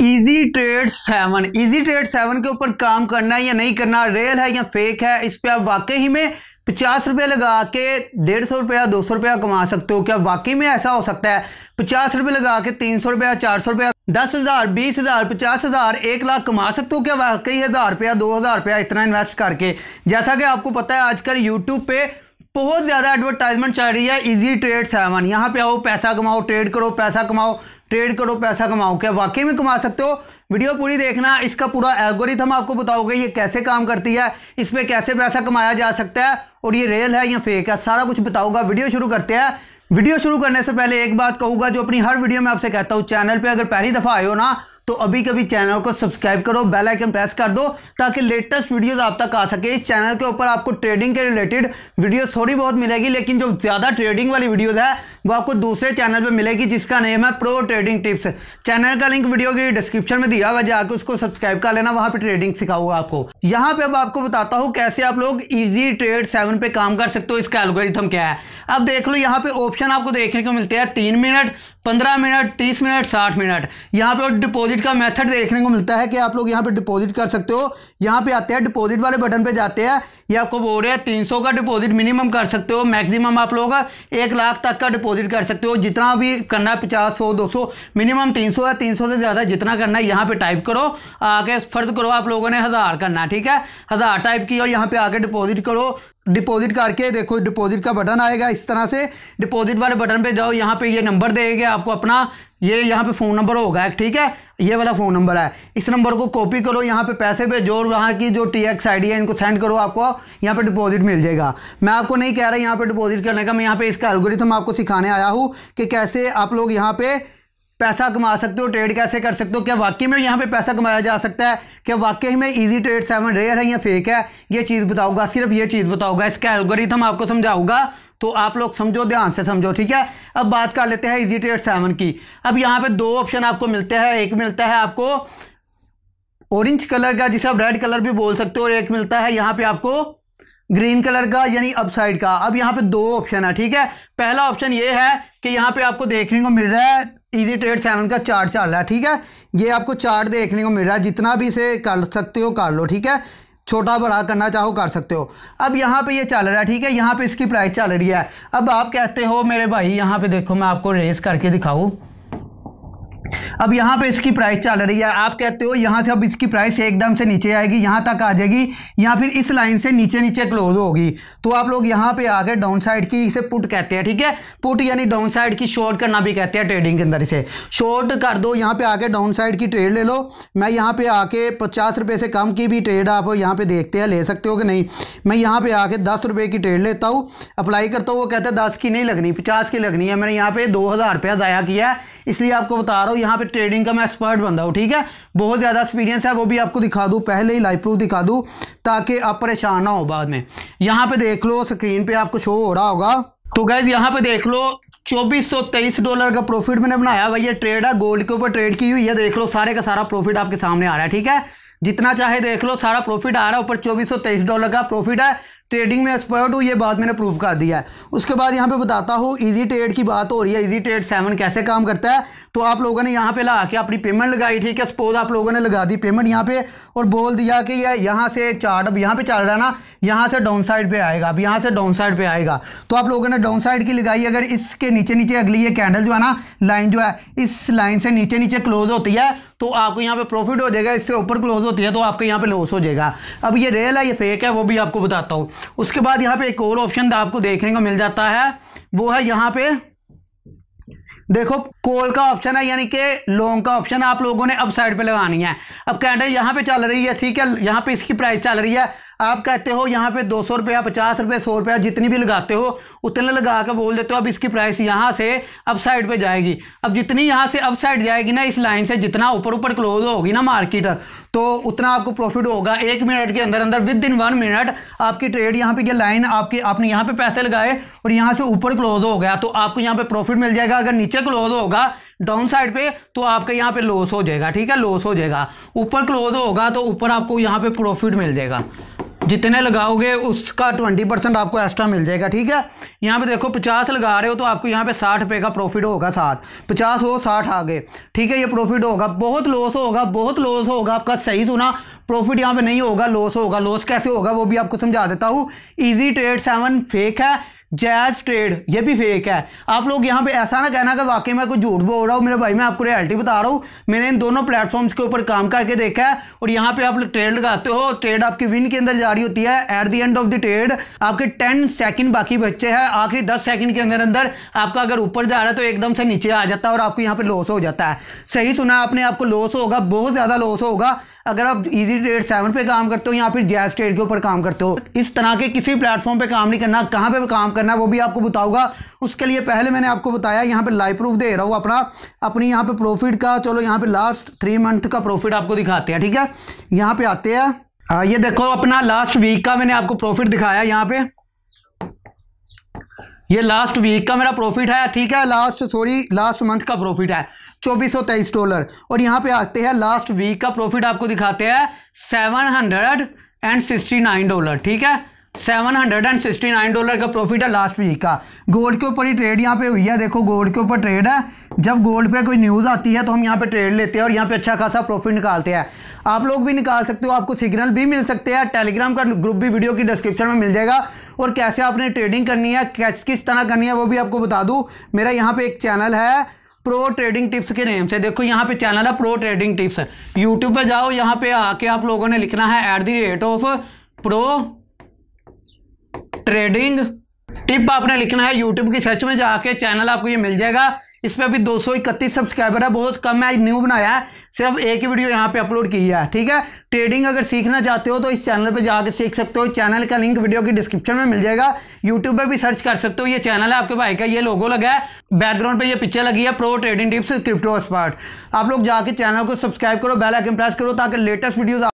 easy trade seven easy trade seven के ऊपर काम करना है या नहीं करना रियल है या फेक है इस पर आप वाकई ही में पचास रुपये लगा के डेढ़ सौ रुपया दो सौ रुपया कमा सकते हो क्या वाकई में ऐसा हो सकता है पचास रुपये लगा के तीन सौ रुपया चार सौ रुपया दस हज़ार बीस हज़ार पचास हज़ार एक लाख कमा सकते हो क्या वाकई हज़ार रुपया दो हज़ार रुपया इतना इन्वेस्ट करके जैसा कि आपको पता है आजकल यूट्यूब पे बहुत ज़्यादा एडवर्टाइजमेंट चल रही है इजी ट्रेड सेवन यहाँ पे आओ पैसा कमाओ ट्रेड करो पैसा कमाओ ट्रेड करो पैसा कमाओ क्या वाकई में कमा सकते हो वीडियो पूरी देखना इसका पूरा एल्गोरिथम आपको बताओगे ये कैसे काम करती है इस पर कैसे पैसा कमाया जा सकता है और ये रियल है या फेक है सारा कुछ बताऊंगा वीडियो शुरू करते हैं वीडियो शुरू करने से पहले एक बात कहूँगा जो अपनी हर वीडियो में आपसे कहता हूँ चैनल पर अगर पहली दफ़ा आए हो ना तो अभी कभी चैनल को सब्सक्राइब करो बेल आइकन प्रेस कर दो ताकि लेटेस्ट वीडियोस आप तक आ सके इस चैनल के ऊपर आपको ट्रेडिंग के रिलेटेड वीडियो थोड़ी बहुत मिलेगी लेकिन जो ज़्यादा ट्रेडिंग वाली वीडियोज़ है वो आपको दूसरे चैनल पर मिलेगी जिसका नेम है प्रो ट्रेडिंग टिप्स चैनल का लिंक वीडियो की डिस्क्रिप्शन में दिया हुआ जाकर उसको सब्सक्राइब कर लेना वहाँ पर ट्रेडिंग सिखाऊंगा आपको यहाँ पर अब आपको बताता हूँ कैसे आप लोग ईजी ट्रेड सेवन पर काम कर सकते हो इसका एल्गोरिथम क्या है अब देख लो यहाँ पे ऑप्शन आपको देखने को मिलते हैं तीन मिनट पंद्रह मिनट तीस मिनट साठ मिनट यहाँ पे डिपॉजिट का मेथड देखने को मिलता है कि आप लोग यहाँ पे डिपॉजिट कर सकते हो यहाँ पे आते हैं डिपॉजिट वाले बटन पे जाते हैं ये आपको बोल रहे हैं तीन सौ का डिपॉजिट मिनिमम कर सकते हो मैक्सिमम आप लोग एक लाख तक का डिपॉजिट कर सकते हो जितना भी करना है पचास सौ दो सौ मिनिमम तीन सौ या तीन सौ से ज़्यादा जितना करना है यहाँ पर टाइप करो आके फर्ज करो आप लोगों ने हज़ार करना ठीक है हज़ार टाइप की और यहाँ पर आके डिपॉजिट करो डिपॉजिट करके देखो डिपॉजिट का बटन आएगा इस तरह से डिपॉजिट वाले बटन पे जाओ यहाँ पे ये नंबर देगा आपको अपना ये यहाँ पे फ़ोन नंबर होगा एक ठीक है ये वाला फ़ोन नंबर है इस नंबर को कॉपी करो यहाँ पे पैसे भेजो और वहाँ की जो टी एक्स आई डी है इनको सेंड करो आपको यहाँ पे डिपॉजिट मिल जाएगा मैं आपको नहीं कह रहा यहाँ पे डिपॉजिट करने का मैं यहाँ पे इसका एल्गोरिथम आपको सिखाने आया हूँ कि कैसे आप लोग यहाँ पर पैसा कमा सकते हो ट्रेड कैसे कर सकते हो क्या वाकई में यहाँ पे पैसा कमाया जा सकता है क्या वाकई में इजी ट्रेड सेवन रेयर है या फेक है ये चीज़ बताऊंगा सिर्फ ये चीज़ बताऊंगा इसका एल्गोरिथम आपको समझाऊंगा तो आप लोग समझो ध्यान से समझो ठीक है अब बात कर लेते हैं इजी ट्रेड सेवन की अब यहाँ पे दो ऑप्शन आपको मिलते हैं एक मिलता है आपको ऑरेंज कलर का जिसे आप रेड कलर भी बोल सकते हो और एक मिलता है यहाँ पे आपको ग्रीन कलर का यानी अपसाइड का अब यहाँ पे दो ऑप्शन है ठीक है पहला ऑप्शन ये है कि यहाँ पे आपको देखने को मिल रहा है ईजी ट्रेड सेवन का चार्ट चल रहा है ठीक है ये आपको चार्ट देखने को मिल रहा है जितना भी इसे कर सकते हो कर लो ठीक है छोटा बड़ा करना चाहो कर सकते हो अब यहाँ पे ये चल रहा है ठीक है यहाँ पे इसकी प्राइस चल रही है अब आप कहते हो मेरे भाई यहाँ पे देखो मैं आपको रेस करके दिखाऊँ अब यहाँ पे इसकी प्राइस चल रही है आप कहते हो यहाँ से अब इसकी प्राइस एकदम से नीचे आएगी यहाँ तक आ जाएगी या फिर इस लाइन से नीचे नीचे क्लोज होगी तो आप लोग यहाँ पे आके डाउन साइड की इसे पुट कहते हैं ठीक है पुट यानी डाउन साइड की शॉर्ट करना भी कहते हैं ट्रेडिंग के अंदर इसे शॉर्ट कर दो यहाँ पे आके डाउन साइड की ट्रेड ले लो मैं यहाँ पे आके पचास रुपये से कम की भी ट्रेड आप यहाँ पे देखते हैं ले सकते हो कि नहीं मैं यहाँ पे आके दस रुपये की ट्रेड लेता हूँ अप्लाई करता हूँ वो कहते हैं दस की नहीं लगनी पचास की लगनी है मैंने यहाँ पे दो हज़ार रुपया ज़ाया किया है इसलिए आपको बता रहा हूँ यहाँ पे ट्रेडिंग का मैं एक्सपर्ट बन रहा हूँ ठीक है बहुत ज़्यादा एक्सपीरियंस है वो भी आपको दिखा दूँ पहले ही लाइव प्रूफ दिखा दूँ ताकि आप परेशान ना हो बाद में यहाँ पे देख लो स्क्रीन पे आपको शो हो रहा होगा तो गैज यहाँ पे देख लो चौबीस सौ तेईस डॉलर का प्रॉफिट मैंने बनाया भाई ये ट्रेड है गोल्ड के ऊपर ट्रेड की हुई है देख लो सारे का सारा प्रॉफिट आपके सामने आ रहा है ठीक है जितना चाहे देख लो सारा प्रॉफिट आ रहा है ऊपर चौबीस सौ तेईस डॉलर का प्रॉफिट है ट्रेडिंग में एक्सपर्ट हूँ ये बात मैंने प्रूव कर दिया है उसके बाद यहाँ पे बताता हूँ इजी ट्रेड की बात हो रही है इजी ट्रेड सेवन कैसे काम करता है तो आप लोगों ने यहाँ पे ला के अपनी पेमेंट लगाई ठीक है सपोज आप लोगों ने लगा दी पेमेंट यहाँ पे और बोल दिया कि यह यहाँ से चार्ट अब यहाँ पे चल रहा है ना यहाँ से डाउन साइड पर आएगा अब यहाँ से डाउन साइड पर आएगा तो आप लोगों ने डाउन साइड की लगाई अगर इसके नीचे नीचे अगली ये कैंडल जो है ना लाइन जो है इस लाइन से नीचे नीचे क्लोज होती है तो आपको यहाँ पे प्रॉफिट हो जाएगा इससे ऊपर क्लोज होती है तो आपके यहाँ पे लॉस हो जाएगा अब ये रेल है ये फेक है वो भी आपको बताता हूँ उसके बाद यहाँ पे एक और ऑप्शन आपको देखने को मिल जाता है वो है यहाँ पे देखो कोल का ऑप्शन है यानी कि लोंग का ऑप्शन आप लोगों ने अब साइड पे लगानी है अब कैंडल यहाँ पे चल रही है ठीक है यहाँ पे इसकी प्राइस चल रही है आप कहते हो यहाँ पे दो सौ रुपया पचास रुपये सौ रुपया जितनी भी लगाते हो उतने लगा कर बोल देते हो अब इसकी प्राइस यहाँ से अप साइड पर जाएगी अब जितनी यहाँ से अप साइड जाएगी ना इस लाइन से जितना ऊपर ऊपर क्लोज होगी ना मार्केट तो उतना आपको प्रॉफिट होगा एक मिनट के अंदर अंदर विद इन वन मिनट आपकी ट्रेड यहाँ पे ये लाइन आपके आपने यहाँ पे पैसे लगाए और यहाँ से ऊपर क्लोज हो गया तो आपको यहाँ पे प्रॉफिट मिल जाएगा अगर नीचे क्लोज होगा डाउन साइड पे तो आपका यहाँ पे लॉस हो जाएगा ठीक है लॉस हो जाएगा ऊपर क्लोज होगा तो ऊपर आपको यहाँ पे प्रॉफिट मिल जाएगा जितने लगाओगे उसका ट्वेंटी परसेंट आपको एक्स्ट्रा मिल जाएगा ठीक है यहाँ पे देखो पचास लगा रहे हो तो आपको यहाँ पे साठ रुपये का प्रॉफिट होगा साथ पचास हो साठ आ गए ठीक है ये प्रॉफिट होगा बहुत लॉस होगा बहुत लॉस होगा आपका सही सुना प्रॉफिट यहाँ पे नहीं होगा लॉस होगा लॉस कैसे होगा वो भी आपको समझा देता हूँ ईजी ट्रेड सेवन फेक है जैज ट्रेड ये भी फेक है आप लोग यहाँ पे ऐसा ना कहना कि वाकई में कोई झूठ बोल रहा हूँ मेरे भाई मैं आपको रियलिटी बता रहा हूँ मैंने इन दोनों प्लेटफॉर्म्स के ऊपर काम करके देखा है और यहाँ पे आप लोग ट्रेड लगाते हो ट्रेड आपकी विन के अंदर जारी होती है at the end of the trade आपके टेन सेकंड बाकी बच्चे हैं आखिरी दस सेकेंड के अंदर अंदर आपका अगर ऊपर जा रहा है तो एकदम से नीचे आ जाता है और आपको यहाँ पर लॉस हो जाता है सही सुना आपने आपको लॉस होगा बहुत ज़्यादा लॉस होगा अगर आप इजी ट्रेड सेवन पे काम करते हो या फिर जैस ट्रेड के ऊपर काम करते हो इस तरह के किसी प्लेटफॉर्म पे काम नहीं करना कहाँ पे काम करना है वो भी आपको बताऊंगा उसके लिए पहले मैंने आपको बताया यहाँ पे लाइव प्रूफ दे रहा हूँ अपना अपनी यहाँ पे प्रॉफिट का चलो यहाँ पे लास्ट थ्री मंथ का प्रॉफिट आपको दिखाते हैं ठीक है यहाँ पे आते हैं ये देखो अपना लास्ट वीक का मैंने आपको प्रॉफिट दिखाया यहाँ पे ये लास्ट वीक का मेरा प्रॉफिट है ठीक है लास्ट सॉरी लास्ट मंथ का प्रॉफिट है चौबीस सौ तेईस डॉलर और यहाँ पे आते हैं लास्ट वीक का प्रॉफिट आपको दिखाते हैं seven hundred and sixty nine dollar ठीक है seven hundred and sixty nine dollar का प्रॉफिट है लास्ट वीक का गोल्ड के ऊपर ही ट्रेड यहाँ पे हुई है देखो गोल्ड के ऊपर ट्रेड है जब गोल्ड पे कोई न्यूज़ आती है तो हम यहाँ पे ट्रेड लेते हैं और यहाँ पे अच्छा खासा प्रॉफिट निकालते हैं आप लोग भी निकाल सकते हो आपको सिग्नल भी मिल सकते हैं टेलीग्राम का ग्रुप भी वीडियो की डिस्क्रिप्शन में मिल जाएगा और कैसे आपने ट्रेडिंग करनी है कैस किस तरह करनी है वो भी आपको बता दूँ मेरा यहाँ पर एक चैनल है प्रो ट्रेडिंग टिप्स के नेम से देखो यहाँ पे चैनल है प्रो ट्रेडिंग टिप्स यूट्यूब पे जाओ यहाँ पे आके आप लोगों ने लिखना है at the rate of pro trading tip आपने लिखना है यूट्यूब की सर्च में जाके चैनल आपको ये मिल जाएगा इस पर अभी दो सब्सक्राइबर है बहुत कम है न्यू बनाया है सिर्फ एक ही वीडियो यहाँ पे अपलोड की है ठीक है ट्रेडिंग अगर सीखना चाहते हो तो इस चैनल पे जाकर सीख सकते हो चैनल का लिंक वीडियो की डिस्क्रिप्शन में मिल जाएगा यूट्यूब पे भी सर्च कर सकते हो ये चैनल है आपके भाई का ये लोगो लगा है बैकग्राउंड पे ये पिक्चर लगी है प्रो ट्रेडिंग टिप्स क्रिप्टो स्पार्ट आप लोग जाके चैनल को सब्सक्राइब करो बेल आइकन प्रेस करो ताकि लेटेस्ट वीडियो